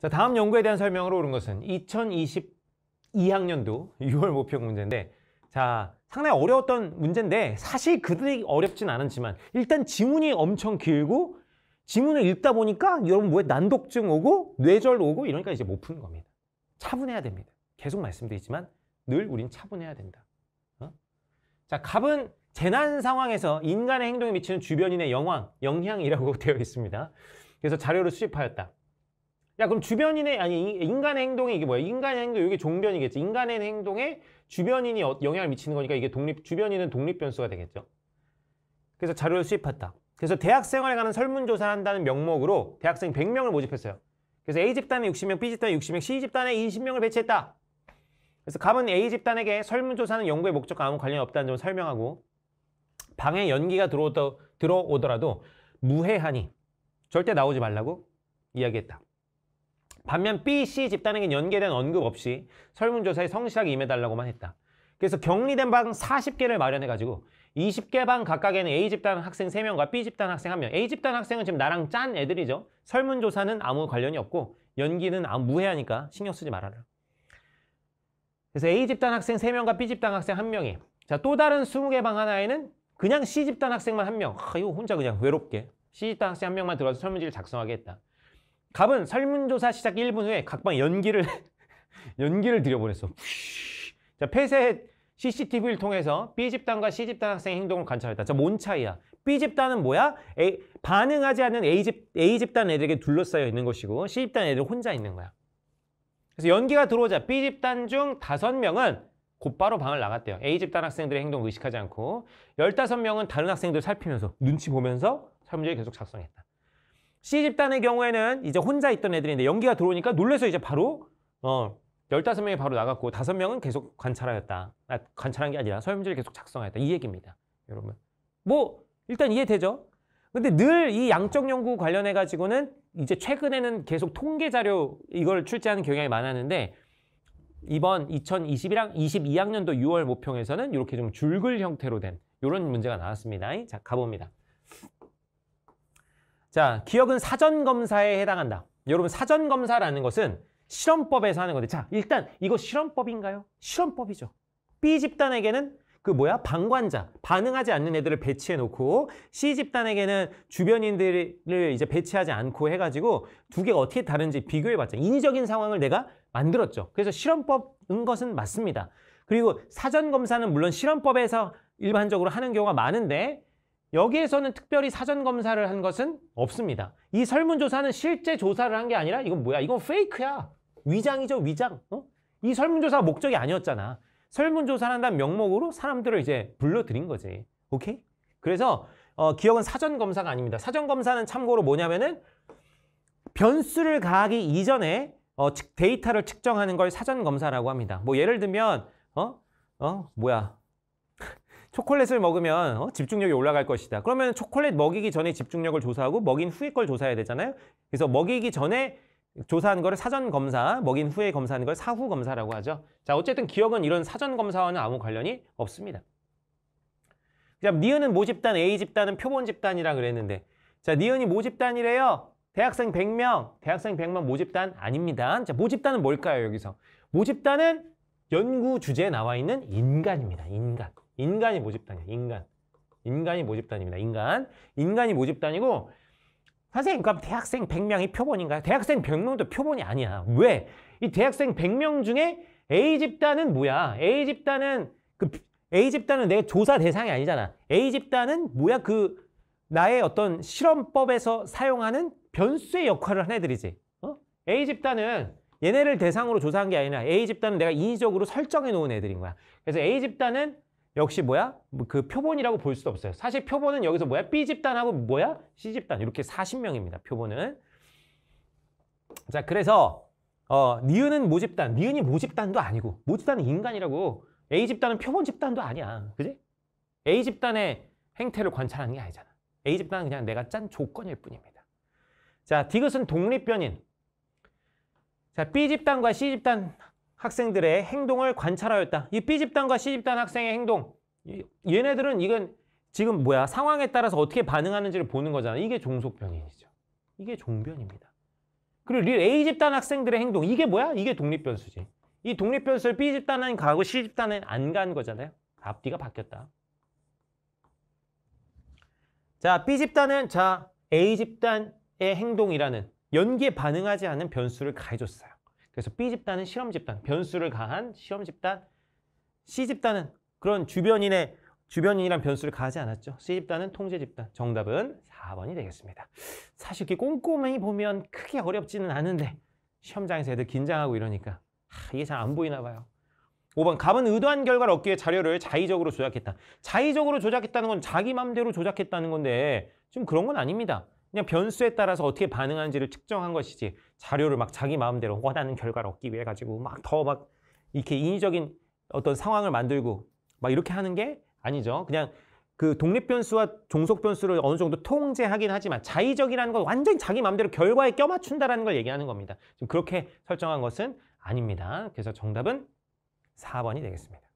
자, 다음 연구에 대한 설명으로 오른 것은 2022학년도 6월 목표 문제인데 자, 상당히 어려웠던 문제인데 사실 그들이 어렵진 않았지만 일단 지문이 엄청 길고 지문을 읽다 보니까 여러분 뭐에 난독증 오고 뇌절 오고 이러니까 이제 못 푸는 겁니다. 차분해야 됩니다. 계속 말씀드리지만 늘 우린 차분해야 된다. 어? 자, 갑은 재난 상황에서 인간의 행동에 미치는 주변인의 영향, 영향이라고 되어 있습니다. 그래서 자료를 수집하였다. 야 그럼 주변인의 아니 인간의 행동이 이게 뭐야 인간의 행동 이게 종변이겠지 인간의 행동에 주변인이 어, 영향을 미치는 거니까 이게 독립 주변인은 독립 변수가 되겠죠 그래서 자료를 수입했다 그래서 대학생활에 관한 설문조사를 한다는 명목으로 대학생 100명을 모집했어요 그래서 A집단에 60명, B집단에 60명, C집단에 20명을 배치했다 그래서 감은 A집단에게 설문조사는 연구의 목적과 아무 관련이 없다는 점을 설명하고 방에 연기가 들어오더, 들어오더라도 무해하니 절대 나오지 말라고 이야기했다 반면 B, C 집단에게 연계된 언급 없이 설문조사에 성실하게 임해달라고만 했다. 그래서 격리된 방 40개를 마련해가지고 20개 방 각각에는 A 집단 학생 3명과 B 집단 학생 1명 A 집단 학생은 지금 나랑 짠 애들이죠 설문조사는 아무 관련이 없고 연기는 아무 무해하니까 신경 쓰지 말아라 그래서 A 집단 학생 3명과 B 집단 학생 1명이 자또 다른 20개 방 하나에는 그냥 C 집단 학생만 1명 아, 이거 혼자 그냥 외롭게 C 집단 학생 1명만 들어가서 설문지를 작성하게 했다 갑은 설문조사 시작 1분 후에 각방 연기를 연기를 들여보냈어. 자, 폐쇄 CCTV를 통해서 B 집단과 C 집단 학생의 행동을 관찰했다. 자, 뭔 차이야? B 집단은 뭐야? A, 반응하지 않는 A, 집, A 집단 애들에게 둘러싸여 있는 것이고 C 집단 애들 혼자 있는 거야. 그래서 연기가 들어오자 B 집단 중 다섯 명은 곧바로 방을 나갔대요. A 집단 학생들의 행동을 의식하지 않고 열다섯 명은 다른 학생들 살피면서 눈치 보면서 설문지를 계속 작성했다. C 집단의 경우에는 이제 혼자 있던 애들인데 연기가 들어오니까 놀래서 이제 바로 어 15명이 바로 나갔고 5명은 계속 관찰하였다. 아, 관찰한 게 아니라 서면지를 계속 작성하였다. 이 얘기입니다. 여러분. 뭐 일단 이해되죠? 근데 늘 이 양적 연구 관련해 가지고는 이제 최근에는 계속 통계 자료 이걸 출제하는 경향이 많았는데 이번 2021학 22학년도 6월 모평에서는 이렇게 좀 줄글 형태로 된 이런 문제가 나왔습니다. 자, 가봅니다. 자, 기억은 사전 검사에 해당한다. 여러분 사전 검사라는 것은 실험법에서 하는 건데 자, 일단 이거 실험법인가요? 실험법이죠. B 집단에게는 그 뭐야? 방관자, 반응하지 않는 애들을 배치해 놓고 C 집단에게는 주변인들을 이제 배치하지 않고 해가지고 두 개가 어떻게 다른지 비교해봤자 인위적인 상황을 내가 만들었죠. 그래서 실험법인 것은 맞습니다. 그리고 사전검사는 물론 실험법에서 일반적으로 하는 경우가 많은데 여기에서는 특별히 사전 검사를 한 것은 없습니다. 이 설문조사는 실제 조사를 한 게 아니라 이건 뭐야? 이건 페이크야. 위장이죠, 위장. 어? 이 설문조사 목적이 아니었잖아. 설문조사를 한다는 명목으로 사람들을 이제 불러들인 거지. 오케이? 그래서 어, 기억은 사전 검사가 아닙니다. 사전 검사는 참고로 뭐냐면은 변수를 가하기 이전에 어, 데이터를 측정하는 걸 사전 검사라고 합니다. 뭐 예를 들면 어? 어? 뭐야? 초콜릿을 먹으면 어? 집중력이 올라갈 것이다. 그러면 초콜릿 먹이기 전에 집중력을 조사하고 먹인 후에 걸 조사해야 되잖아요. 그래서 먹이기 전에 조사한 거를 사전 검사, 먹인 후에 검사하는 걸 사후 검사라고 하죠. 자, 어쨌든 기억은 이런 사전 검사와는 아무 관련이 없습니다. 자, 니은은 모집단, A 집단은 표본 집단이라 그랬는데 자, 니은이 모집단이래요. 대학생 100명, 대학생 100명 모집단 아닙니다. 자, 모집단은 뭘까요, 여기서? 모집단은 연구 주제에 나와 있는 인간입니다, 인간. 인간이 모집단이야, 인간. 인간이 모집단입니다, 인간. 인간이 모집단이고, 선생님, 그럼 대학생 100명이 표본인가요? 대학생 100명도 표본이 아니야. 왜? 이 대학생 100명 중에 A 집단은 뭐야? A 집단은, 그, A 집단은 내 조사 대상이 아니잖아. A 집단은 뭐야? 그, 나의 어떤 실험법에서 사용하는 변수의 역할을 한 애들이지. 어? A 집단은 얘네를 대상으로 조사한 게 아니라 A 집단은 내가 인위적으로 설정해 놓은 애들인 거야. 그래서 A 집단은 역시 뭐야? 뭐 그 표본이라고 볼 수도 없어요. 사실 표본은 여기서 뭐야? B 집단하고 뭐야? C 집단 이렇게 40명입니다. 표본은. 자 그래서 어, 니은은 모집단, 니은이 모집단도 아니고 모집단은 인간이라고 A 집단은 표본 집단도 아니야. 그지? A 집단의 행태를 관찰하는 게 아니잖아. A 집단은 그냥 내가 짠 조건일 뿐입니다. 자 디귿은 독립변인. 자 B 집단과 C 집단 학생들의 행동을 관찰하였다. 이 B집단과 C집단 학생의 행동. 얘네들은 이건 지금 뭐야 상황에 따라서 어떻게 반응하는지를 보는 거잖아. 이게 종속변인이죠. 이게 종변입니다. 그리고 릴 A 집단 학생들의 행동 이게 뭐야? 이게 독립변수지. 이 독립변수를 B 집단은 가고 C 집단은 안 간 거잖아요. 앞뒤가 바뀌었다. 자 B 집단은 자 A 집단의 행동이라는 연기에 반응하지 않은 변수를 가해줬어요. 그래서 B 집단은 실험 집단, 변수를 가한 실험 집단. C 집단은 그런 주변인의 주변인이란 변수를 가하지 않았죠. C 집단은 통제 집단. 정답은 4번이 되겠습니다. 사실 이렇게 꼼꼼히 보면 크게 어렵지는 않은데 시험장에서 애들 긴장하고 이러니까 하, 이게 잘 안 보이나 봐요. 5번 갑은 의도한 결과를 얻기 위해 자료를 자의적으로 조작했다. 자의적으로 조작했다는 건 자기 맘대로 조작했다는 건데 지금 그런 건 아닙니다. 그냥 변수에 따라서 어떻게 반응하는지를 측정한 것이지 자료를 막 자기 마음대로 원하는 결과를 얻기 위해 가지고 막 더막 막 이렇게 인위적인 어떤 상황을 만들고 막 이렇게 하는 게 아니죠. 그냥 그 독립 변수와 종속 변수를 어느 정도 통제하긴 하지만 자의적이라는 건 완전히 자기 마음대로 결과에 껴맞춘다라는 걸 얘기하는 겁니다. 지금 그렇게 설정한 것은 아닙니다. 그래서 정답은 4번이 되겠습니다.